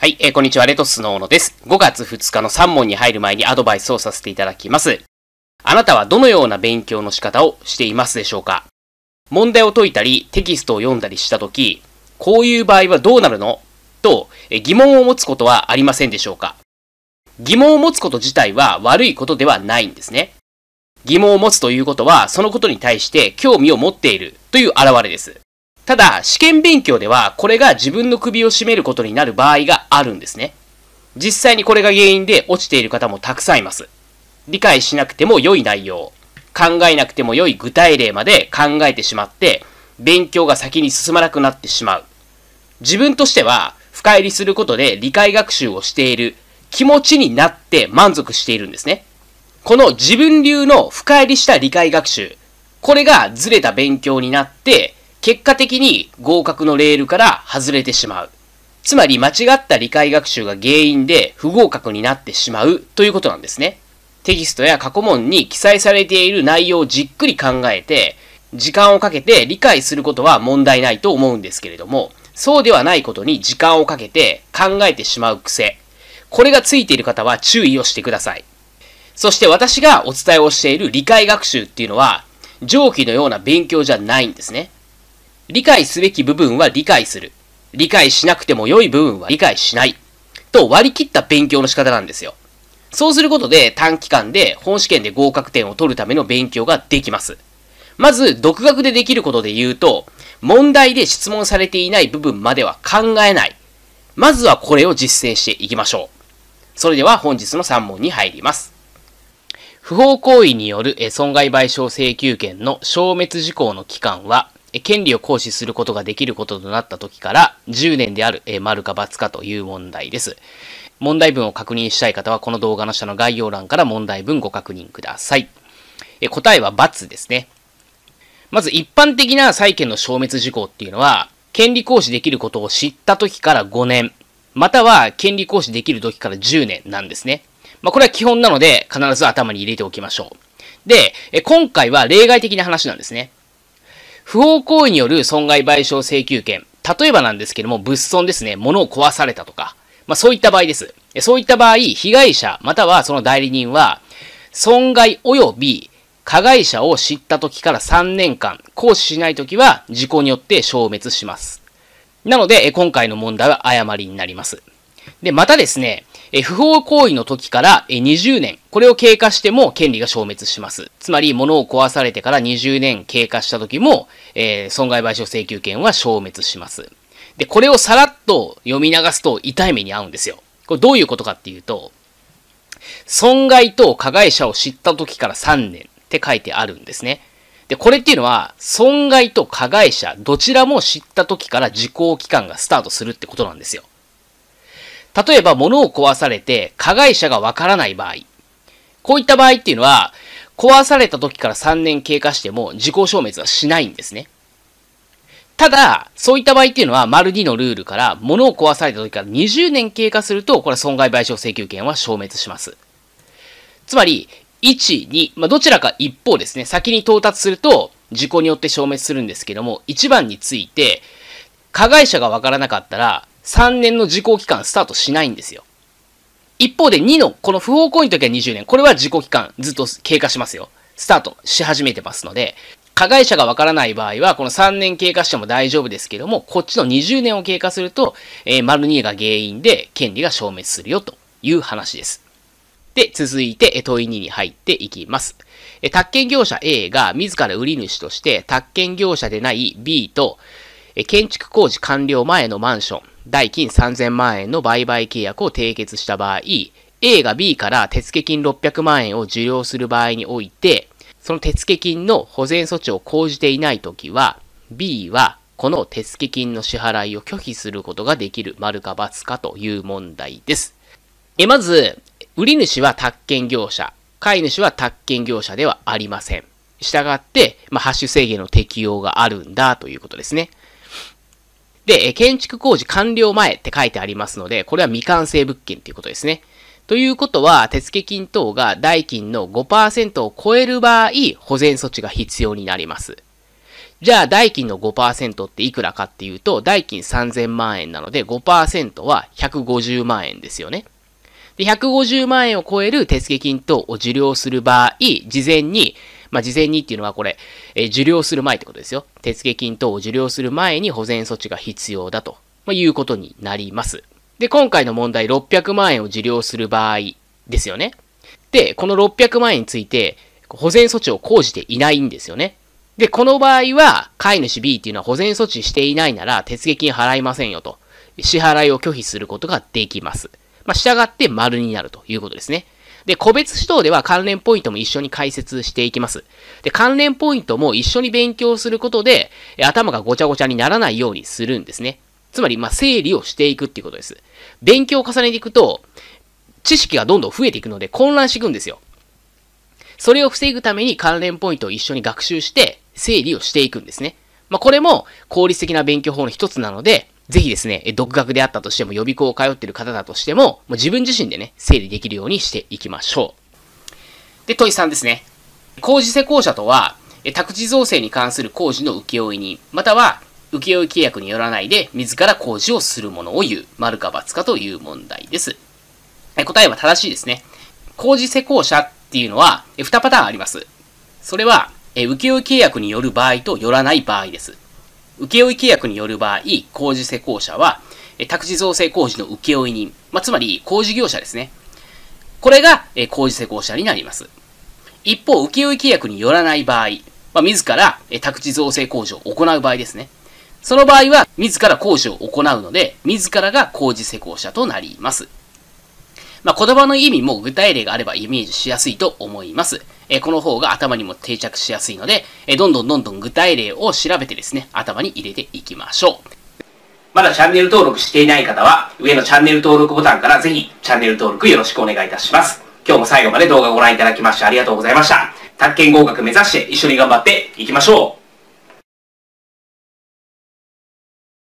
はい、えー、こんにちは、レトスの小野です。5月2日の3問に入る前にアドバイスをさせていただきます。あなたはどのような勉強の仕方をしていますでしょうか問題を解いたり、テキストを読んだりしたとき、こういう場合はどうなるのと、え疑問を持つことはありませんでしょうか疑問を持つこと自体は悪いことではないんですね。疑問を持つということは、そのことに対して興味を持っているという表れです。ただ、試験勉強では、これが自分の首を絞めることになる場合があるんですね。実際にこれが原因で落ちている方もたくさんいます。理解しなくても良い内容、考えなくても良い具体例まで考えてしまって、勉強が先に進まなくなってしまう。自分としては、深入りすることで理解学習をしている気持ちになって満足しているんですね。この自分流の深入りした理解学習、これがずれた勉強になって、結果的に合格のレールから外れてしまう。つまり間違った理解学習が原因で不合格になってしまうということなんですね。テキストや過去問に記載されている内容をじっくり考えて、時間をかけて理解することは問題ないと思うんですけれども、そうではないことに時間をかけて考えてしまう癖。これがついている方は注意をしてください。そして私がお伝えをしている理解学習っていうのは、上記のような勉強じゃないんですね。理解すべき部分は理解する。理解しなくても良い部分は理解しない。と割り切った勉強の仕方なんですよ。そうすることで短期間で本試験で合格点を取るための勉強ができます。まず、独学でできることで言うと、問題で質問されていない部分までは考えない。まずはこれを実践していきましょう。それでは本日の3問に入ります。不法行為による損害賠償請求権の消滅事項の期間は、権利を行使することができることとなった時から10年であるえ丸か×かという問題です。問題文を確認したい方はこの動画の下の概要欄から問題文ご確認ください。え答えは×ですね。まず一般的な債権の消滅事項っていうのは、権利行使できることを知った時から5年、または権利行使できる時から10年なんですね。まあ、これは基本なので必ず頭に入れておきましょう。で、今回は例外的な話なんですね。不法行為による損害賠償請求権。例えばなんですけども、物損ですね。物を壊されたとか。まあ、そういった場合です。そういった場合、被害者またはその代理人は、損害及び加害者を知った時から3年間、行使しない時は事故によって消滅します。なので、今回の問題は誤りになります。で、またですね、え不法行為の時からえ20年、これを経過しても権利が消滅します。つまり、物を壊されてから20年経過した時も、えー、損害賠償請求権は消滅します。で、これをさらっと読み流すと痛い目に遭うんですよ。これどういうことかっていうと、損害と加害者を知った時から3年って書いてあるんですね。で、これっていうのは、損害と加害者、どちらも知った時から時効期間がスタートするってことなんですよ。例えば物を壊されて加害者がわからない場合、こういった場合っていうのは、壊された時から3年経過しても自己消滅はしないんですね。ただ、そういった場合っていうのは、丸2のルールから、物を壊された時から20年経過すると、これは損害賠償請求権は消滅します。つまり、1、2、まあ、どちらか一方ですね、先に到達すると、事故によって消滅するんですけども、1番について、加害者がわからなかったら、3年の時効期間スタートしないんですよ。一方で2の、この不法行為の時は20年、これは時効期間ずっと経過しますよ。スタートし始めてますので、加害者がわからない場合は、この3年経過しても大丈夫ですけども、こっちの20年を経過すると、えー、丸2が原因で権利が消滅するよという話です。で、続いて、問い2に入っていきます。え、宅建業者 A が自ら売り主として、宅建業者でない B と、え、建築工事完了前のマンション、代金3000万円の売買契約を締結した場合、A が B から手付金600万円を受領する場合において、その手付金の保全措置を講じていないときは、B はこの手付金の支払いを拒否することができる丸か×かという問題です。え、まず、売り主は宅建業者、買い主は宅建業者ではありません。したがって、まあ、ハッシュ制限の適用があるんだということですね。で、建築工事完了前って書いてありますので、これは未完成物件っていうことですね。ということは、手付金等が代金の5%を超える場合、保全措置が必要になります。じゃあ、代金の5%っていくらかっていうと、代金3000万円なので5%は150万円ですよね。で、150万円を超える手付金等を受領する場合、事前にまあ、事前にっていうのはこれ、え受領する前ってことですよ。手付金等を受領する前に保全措置が必要だと、まあ、いうことになります。で、今回の問題600万円を受領する場合ですよね。で、この600万円について、保全措置を講じていないんですよね。で、この場合は、飼い主 B っていうのは保全措置していないなら、手付金払いませんよと。支払いを拒否することができます。まあ、従って丸になるということですね。で、個別指導では関連ポイントも一緒に解説していきます。で、関連ポイントも一緒に勉強することで、頭がごちゃごちゃにならないようにするんですね。つまり、まあ、整理をしていくっていうことです。勉強を重ねていくと、知識がどんどん増えていくので混乱していくんですよ。それを防ぐために関連ポイントを一緒に学習して整理をしていくんですね。まあ、これも効率的な勉強法の一つなので、ぜひですね、独学であったとしても、予備校を通っている方だとしても、もう自分自身でね、整理できるようにしていきましょう。で、問い3ですね。工事施工者とは、宅地造成に関する工事の請負人、または、請負契約によらないで、自ら工事をする者を言う、丸か×かという問題です。答えは正しいですね。工事施工者っていうのは、2パターンあります。それは、請負契約による場合とよらない場合です。請負契約による場合、工事施工者は、宅地造成工事の請負人、まあ、つまり工事業者ですね。これが工事施工者になります。一方、請負契約によらない場合、まあ、自ら宅地造成工事を行う場合ですね。その場合は、自ら工事を行うので、自らが工事施工者となります。まあ、言葉の意味も具体例があればイメージしやすいと思います。えこの方が頭にも定着しやすいので、えどんどんどんどん具体例を調べてですね、頭に入れていきましょう。まだチャンネル登録していない方は、上のチャンネル登録ボタンからぜひチャンネル登録よろしくお願いいたします。今日も最後まで動画をご覧いただきましてありがとうございました。宅建合格目指して一緒に頑張っていきましょう